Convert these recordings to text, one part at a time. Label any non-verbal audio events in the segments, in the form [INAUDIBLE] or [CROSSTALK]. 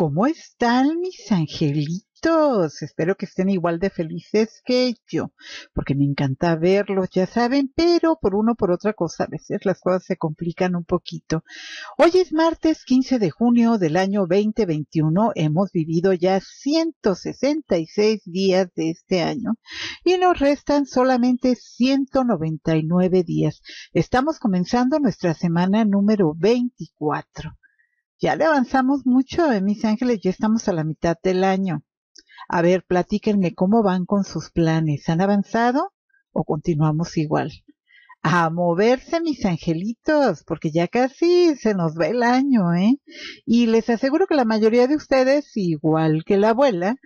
¿Cómo están mis angelitos? Espero que estén igual de felices que yo, porque me encanta verlos, ya saben, pero por uno por otra cosa, a veces las cosas se complican un poquito. Hoy es martes 15 de junio del año 2021, hemos vivido ya 166 días de este año y nos restan solamente 199 días. Estamos comenzando nuestra semana número 24. Ya le avanzamos mucho, eh, mis ángeles, ya estamos a la mitad del año. A ver, platíquenme cómo van con sus planes. ¿Han avanzado o continuamos igual? A moverse, mis angelitos, porque ya casi se nos ve el año, ¿eh? Y les aseguro que la mayoría de ustedes, igual que la abuela,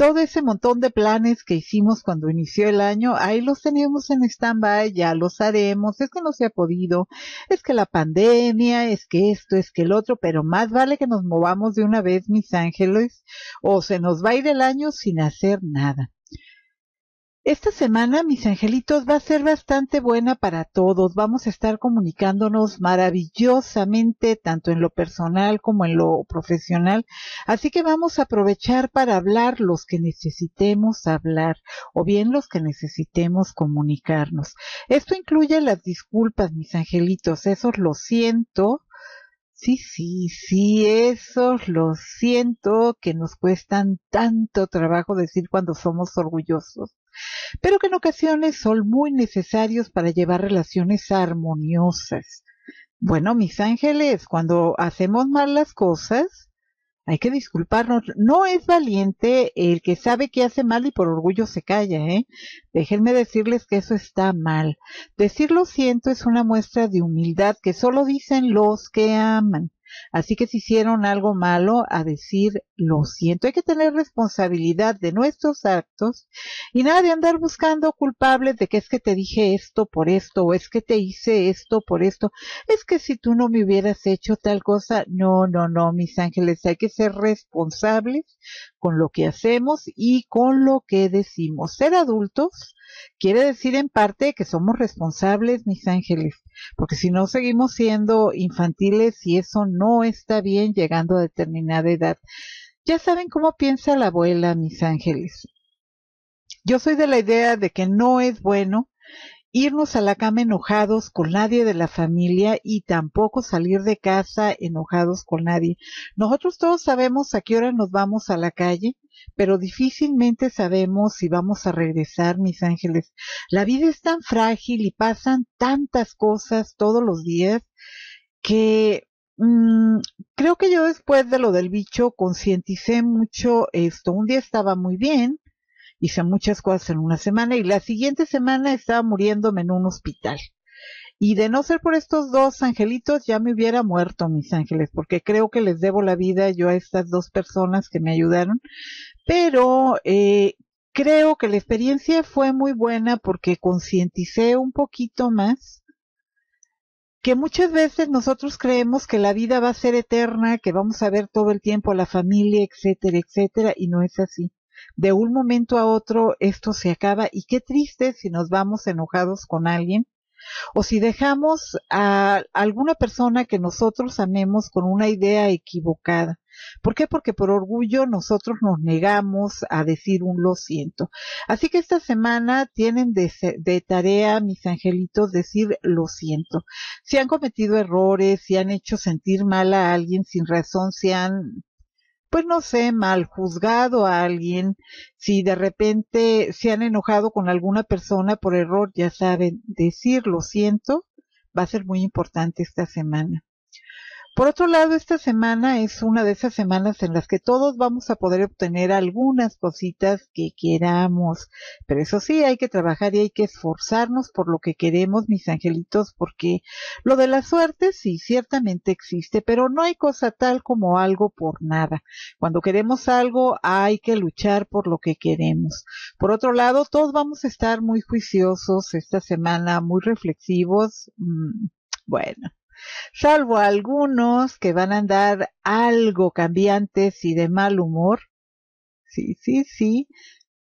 todo ese montón de planes que hicimos cuando inició el año, ahí los tenemos en stand-by, ya los haremos, es que no se ha podido, es que la pandemia, es que esto, es que el otro, pero más vale que nos movamos de una vez, mis ángeles, o se nos va a ir el año sin hacer nada. Esta semana, mis angelitos, va a ser bastante buena para todos. Vamos a estar comunicándonos maravillosamente, tanto en lo personal como en lo profesional. Así que vamos a aprovechar para hablar los que necesitemos hablar o bien los que necesitemos comunicarnos. Esto incluye las disculpas, mis angelitos. Esos lo siento. Sí, sí, sí, esos lo siento que nos cuestan tanto trabajo decir cuando somos orgullosos pero que en ocasiones son muy necesarios para llevar relaciones armoniosas. Bueno, mis ángeles, cuando hacemos mal las cosas, hay que disculparnos. No es valiente el que sabe que hace mal y por orgullo se calla, ¿eh? Déjenme decirles que eso está mal. Decir lo siento es una muestra de humildad que solo dicen los que aman. Así que si hicieron algo malo, a decir lo siento. Hay que tener responsabilidad de nuestros actos y nada de andar buscando culpables de que es que te dije esto por esto o es que te hice esto por esto. Es que si tú no me hubieras hecho tal cosa, no, no, no, mis ángeles, hay que ser responsables con lo que hacemos y con lo que decimos. Ser adultos Quiere decir en parte que somos responsables, mis ángeles, porque si no seguimos siendo infantiles y eso no está bien llegando a determinada edad. Ya saben cómo piensa la abuela, mis ángeles. Yo soy de la idea de que no es bueno irnos a la cama enojados con nadie de la familia y tampoco salir de casa enojados con nadie. Nosotros todos sabemos a qué hora nos vamos a la calle, pero difícilmente sabemos si vamos a regresar, mis ángeles. La vida es tan frágil y pasan tantas cosas todos los días que mm, creo que yo después de lo del bicho concienticé mucho esto. Un día estaba muy bien, hice muchas cosas en una semana y la siguiente semana estaba muriéndome en un hospital. Y de no ser por estos dos angelitos, ya me hubiera muerto, mis ángeles, porque creo que les debo la vida yo a estas dos personas que me ayudaron. Pero eh, creo que la experiencia fue muy buena porque concienticé un poquito más que muchas veces nosotros creemos que la vida va a ser eterna, que vamos a ver todo el tiempo a la familia, etcétera, etcétera, y no es así de un momento a otro esto se acaba y qué triste si nos vamos enojados con alguien o si dejamos a alguna persona que nosotros amemos con una idea equivocada. ¿Por qué? Porque por orgullo nosotros nos negamos a decir un lo siento. Así que esta semana tienen de, de, tarea, mis angelitos, decir lo siento. Si han cometido errores, si han hecho sentir mal a alguien sin razón, si han pues no sé, mal juzgado a alguien, si de repente se han enojado con alguna persona por error, ya saben, decir lo siento va a ser muy importante esta semana. Por otro lado, esta semana es una de esas semanas en las que todos vamos a poder obtener algunas cositas que queramos, pero eso sí, hay que trabajar y hay que esforzarnos por lo que queremos, mis angelitos, porque lo de la suerte sí, ciertamente existe, pero no hay cosa tal como algo por nada. Cuando queremos algo, hay que luchar por lo que queremos. Por otro lado, todos vamos a estar muy juiciosos esta semana, muy reflexivos. Mm, bueno, salvo algunos que van a andar algo cambiantes y de mal humor. Sí, sí, sí,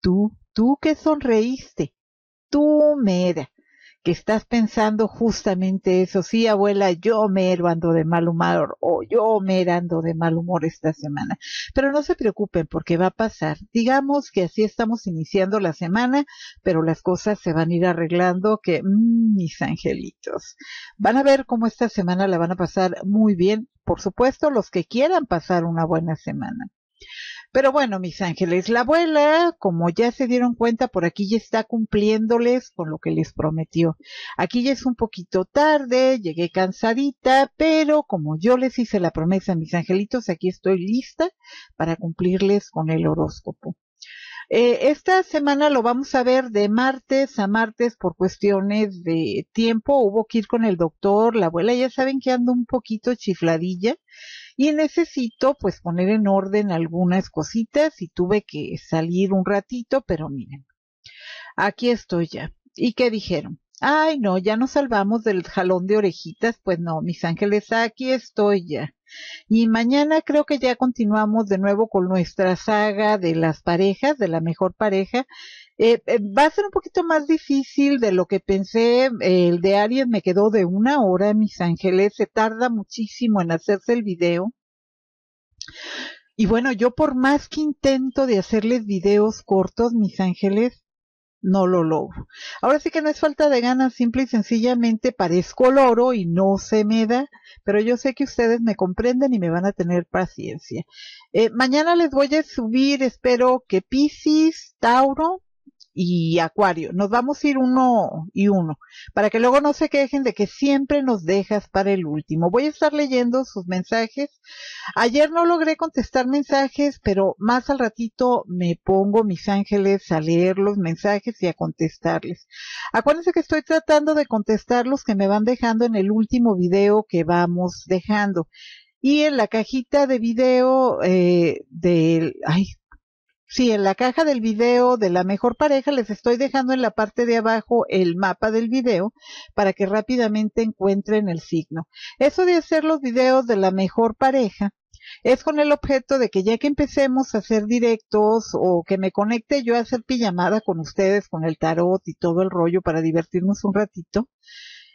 tú, tú que sonreíste, tú, Meda, que estás pensando justamente eso. Sí, abuela, yo me ando de mal humor o yo me ando de mal humor esta semana. Pero no se preocupen porque va a pasar. Digamos que así estamos iniciando la semana, pero las cosas se van a ir arreglando que, mmm, mis angelitos. Van a ver cómo esta semana la van a pasar muy bien. Por supuesto, los que quieran pasar una buena semana. Pero bueno, mis ángeles, la abuela, como ya se dieron cuenta, por aquí ya está cumpliéndoles con lo que les prometió. Aquí ya es un poquito tarde, llegué cansadita, pero como yo les hice la promesa, mis angelitos, aquí estoy lista para cumplirles con el horóscopo. Eh, esta semana lo vamos a ver de martes a martes por cuestiones de tiempo. Hubo que ir con el doctor, la abuela ya saben que ando un poquito chifladilla y necesito pues poner en orden algunas cositas y tuve que salir un ratito, pero miren, aquí estoy ya. ¿Y qué dijeron? Ay, no, ya nos salvamos del jalón de orejitas. Pues no, mis ángeles, aquí estoy ya. Y mañana creo que ya continuamos de nuevo con nuestra saga de las parejas, de la mejor pareja. Eh, eh, va a ser un poquito más difícil de lo que pensé. el de Aries me quedó de una hora, mis ángeles. Se tarda muchísimo en hacerse el video. Y bueno, yo por más que intento de hacerles videos cortos, mis ángeles, no lo logro. Ahora sí que no es falta de ganas, simple y sencillamente parezco loro y no se me da, pero yo sé que ustedes me comprenden y me van a tener paciencia. Eh, mañana les voy a subir, espero que Pisces, Tauro, y Acuario. Nos vamos a ir uno y uno, para que luego no se quejen de que siempre nos dejas para el último. Voy a estar leyendo sus mensajes. Ayer no logré contestar mensajes, pero más al ratito me pongo mis ángeles a leer los mensajes y a contestarles. Acuérdense que estoy tratando de contestar los que me van dejando en el último video que vamos dejando. Y en la cajita de video eh, del, ay, Sí, en la caja del video de la mejor pareja les estoy dejando en la parte de abajo el mapa del video para que rápidamente encuentren el signo. Eso de hacer los videos de la mejor pareja es con el objeto de que ya que empecemos a hacer directos o que me conecte yo a hacer pijamada con ustedes con el tarot y todo el rollo para divertirnos un ratito,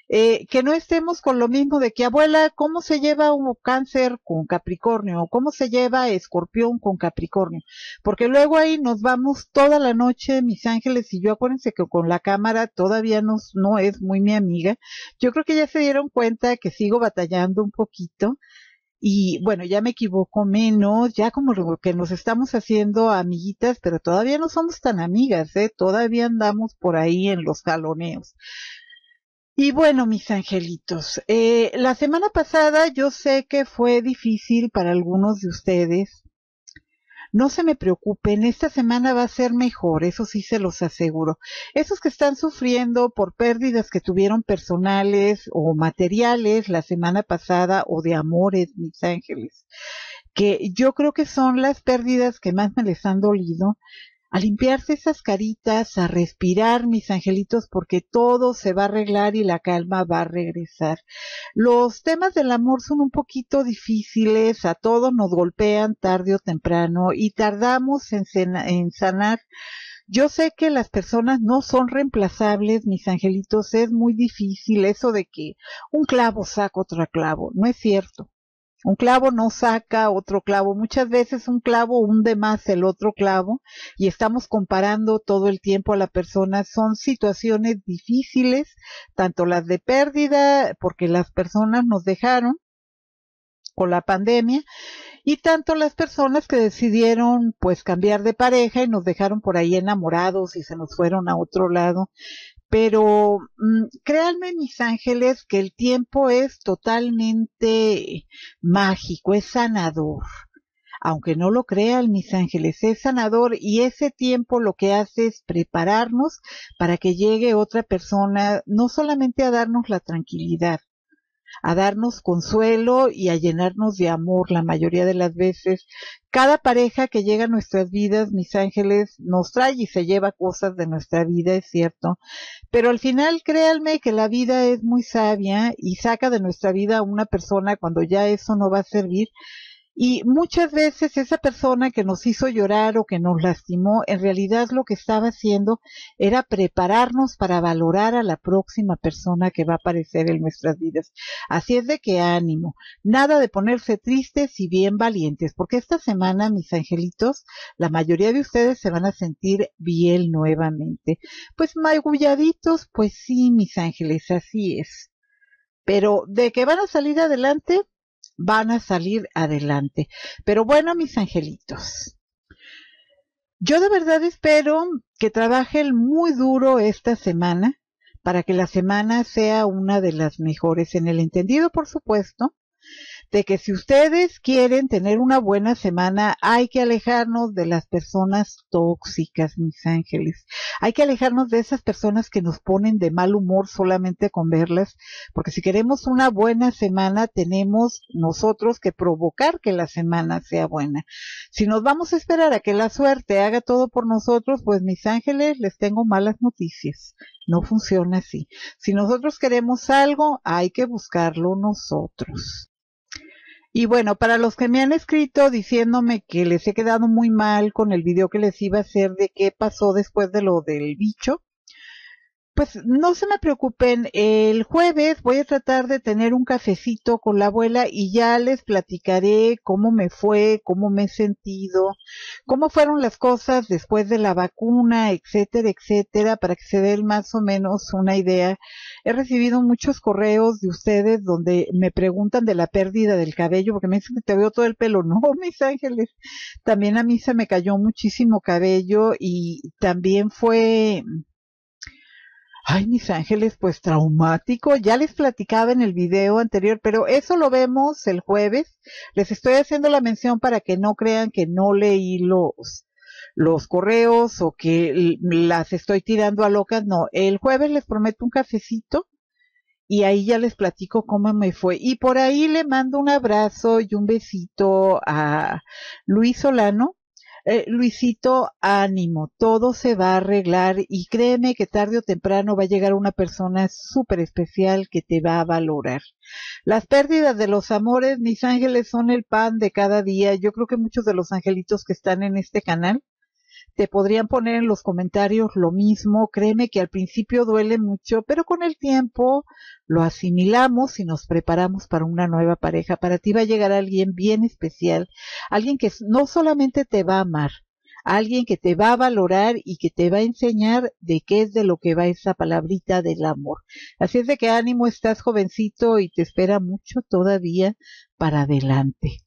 eh, que no estemos con lo mismo de que abuela, ¿cómo se lleva un cáncer con Capricornio? ¿O ¿Cómo se lleva escorpión con Capricornio? Porque luego ahí nos vamos toda la noche, mis ángeles y yo, acuérdense que con la cámara todavía no es muy mi amiga. Yo creo que ya se dieron cuenta que sigo batallando un poquito. Y bueno, ya me equivoco menos, ya como que nos estamos haciendo amiguitas, pero todavía no somos tan amigas, ¿eh? Todavía andamos por ahí en los jaloneos. Y bueno, mis angelitos, eh, la semana pasada yo sé que fue difícil para algunos de ustedes. No se me preocupen, esta semana va a ser mejor, eso sí se los aseguro. Esos que están sufriendo por pérdidas que tuvieron personales o materiales la semana pasada o de amores, mis ángeles, que yo creo que son las pérdidas que más me les han dolido, a limpiarse esas caritas, a respirar, mis angelitos, porque todo se va a arreglar y la calma va a regresar. Los temas del amor son un poquito difíciles, a todos nos golpean tarde o temprano y tardamos en, sanar. Yo sé que las personas no son reemplazables, mis angelitos, es muy difícil eso de que un clavo saca otro clavo, no es cierto. Un clavo no saca otro clavo. Muchas veces un clavo hunde más el otro clavo y estamos comparando todo el tiempo a la persona. Son situaciones difíciles, tanto las de pérdida, porque las personas nos dejaron con la pandemia, y tanto las personas que decidieron pues cambiar de pareja y nos dejaron por ahí enamorados y se nos fueron a otro lado pero mm, créanme mis ángeles que el tiempo es totalmente mágico, es sanador. Aunque no lo crean mis ángeles, es sanador y ese tiempo lo que hace es prepararnos para que llegue otra persona, no solamente a darnos la tranquilidad, a darnos consuelo y a llenarnos de amor la mayoría de las veces. Cada pareja que llega a nuestras vidas, mis ángeles, nos trae y se lleva cosas de nuestra vida, es cierto. Pero al final, créanme que la vida es muy sabia y saca de nuestra vida a una persona cuando ya eso no va a servir y muchas veces esa persona que nos hizo llorar o que nos lastimó, en realidad lo que estaba haciendo era prepararnos para valorar a la próxima persona que va a aparecer en nuestras vidas. Así es de que ánimo, nada de ponerse tristes y bien valientes, porque esta semana, mis angelitos, la mayoría de ustedes se van a sentir bien nuevamente. Pues magulladitos, pues sí, mis ángeles, así es. Pero de que van a salir adelante, van a salir adelante. Pero bueno, mis angelitos, yo de verdad espero que trabajen muy duro esta semana para que la semana sea una de las mejores en el entendido, por supuesto, de que si ustedes quieren tener una buena semana, hay que alejarnos de las personas tóxicas, mis ángeles. Hay que alejarnos de esas personas que nos ponen de mal humor solamente con verlas, porque si queremos una buena semana, tenemos nosotros que provocar que la semana sea buena. Si nos vamos a esperar a que la suerte haga todo por nosotros, pues mis ángeles, les tengo malas noticias. No funciona así. Si nosotros queremos algo, hay que buscarlo nosotros. Y bueno, para los que me han escrito diciéndome que les he quedado muy mal con el video que les iba a hacer de qué pasó después de lo del bicho, pues no se me preocupen, el jueves voy a tratar de tener un cafecito con la abuela y ya les platicaré cómo me fue, cómo me he sentido, cómo fueron las cosas después de la vacuna, etcétera, etcétera, para que se den más o menos una idea. He recibido muchos correos de ustedes donde me preguntan de la pérdida del cabello, porque me dicen que te veo todo el pelo. [LAUGHS] No, mis ángeles, también a mí se me cayó muchísimo cabello y también fue Ay, mis ángeles, pues traumático. Ya les platicaba en el video anterior, pero eso lo vemos el jueves. Les estoy haciendo la mención para que no crean que no leí los, los correos o que las estoy tirando a locas. No, el jueves les prometo un cafecito y ahí ya les platico cómo me fue. Y por ahí le mando un abrazo y un besito a Luis Solano, eh, Luisito, ánimo, todo se va a arreglar y créeme que tarde o temprano va a llegar una persona súper especial que te va a valorar. Las pérdidas de los amores, mis ángeles, son el pan de cada día. Yo creo que muchos de los angelitos que están en este canal te podrían poner en los comentarios lo mismo. Créeme que al principio duele mucho, pero con el tiempo lo asimilamos y nos preparamos para una nueva pareja. Para ti va a llegar alguien bien especial, alguien que no solamente te va a amar, alguien que te va a valorar y que te va a enseñar de qué es de lo que va esa palabrita del amor. Así es de que ánimo, estás jovencito y te espera mucho todavía para adelante.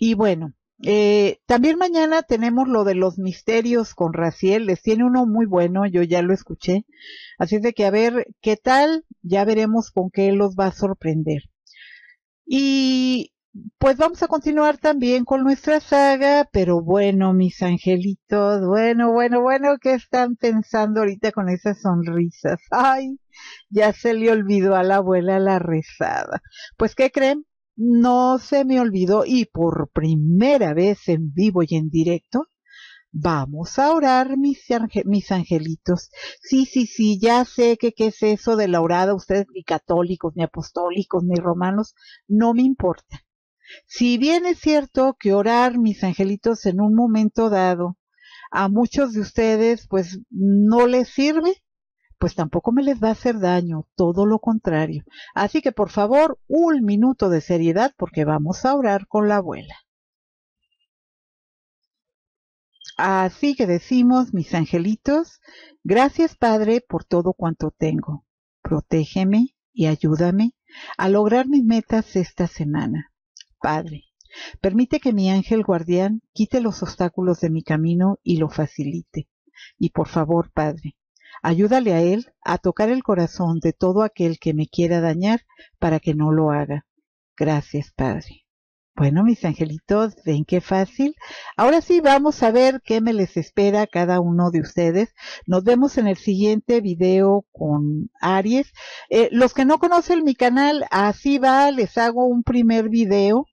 Y bueno, eh, también mañana tenemos lo de los misterios con Raciel, les tiene uno muy bueno, yo ya lo escuché. Así de que a ver qué tal, ya veremos con qué los va a sorprender. Y pues vamos a continuar también con nuestra saga, pero bueno, mis angelitos, bueno, bueno, bueno, ¿qué están pensando ahorita con esas sonrisas? Ay, ya se le olvidó a la abuela la rezada. Pues, ¿qué creen? no se me olvidó y por primera vez en vivo y en directo, vamos a orar mis, angelitos. Sí, sí, sí, ya sé que qué es eso de la orada, ustedes ni católicos, ni apostólicos, ni romanos, no me importa. Si bien es cierto que orar mis angelitos en un momento dado a muchos de ustedes pues no les sirve, pues tampoco me les va a hacer daño, todo lo contrario. Así que por favor, un minuto de seriedad porque vamos a orar con la abuela. Así que decimos, mis angelitos, gracias Padre por todo cuanto tengo. Protégeme y ayúdame a lograr mis metas esta semana. Padre, permite que mi ángel guardián quite los obstáculos de mi camino y lo facilite. Y por favor, Padre, Ayúdale a Él a tocar el corazón de todo aquel que me quiera dañar para que no lo haga. Gracias, Padre. Bueno, mis angelitos, ven qué fácil. Ahora sí, vamos a ver qué me les espera cada uno de ustedes. Nos vemos en el siguiente video con Aries. Eh, los que no conocen mi canal, así va, les hago un primer video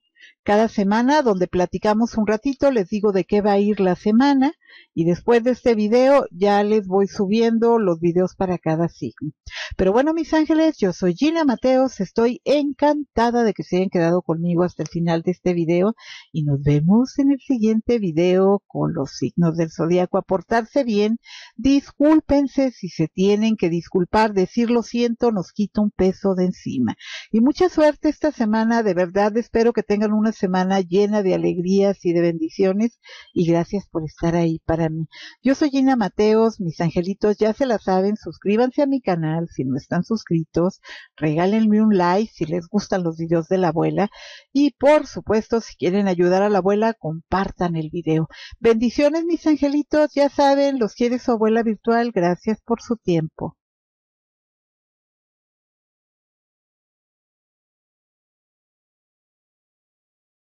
cada semana donde platicamos un ratito, les digo de qué va a ir la semana y después de este video ya les voy subiendo los videos para cada signo. Pero bueno, mis ángeles, yo soy Gina Mateos. Estoy encantada de que se hayan quedado conmigo hasta el final de este video. Y nos vemos en el siguiente video con los signos del zodiaco. Aportarse bien. Discúlpense si se tienen que disculpar. Decir lo siento nos quita un peso de encima. Y mucha suerte esta semana. De verdad espero que tengan una semana llena de alegrías y de bendiciones. Y gracias por estar ahí para mí. Yo soy Gina Mateos, mis angelitos ya se la saben, suscríbanse a mi canal si no están suscritos, regálenme un like si les gustan los videos de la abuela y por supuesto si quieren ayudar a la abuela compartan el video. Bendiciones mis angelitos, ya saben, los quiere su abuela virtual, gracias por su tiempo.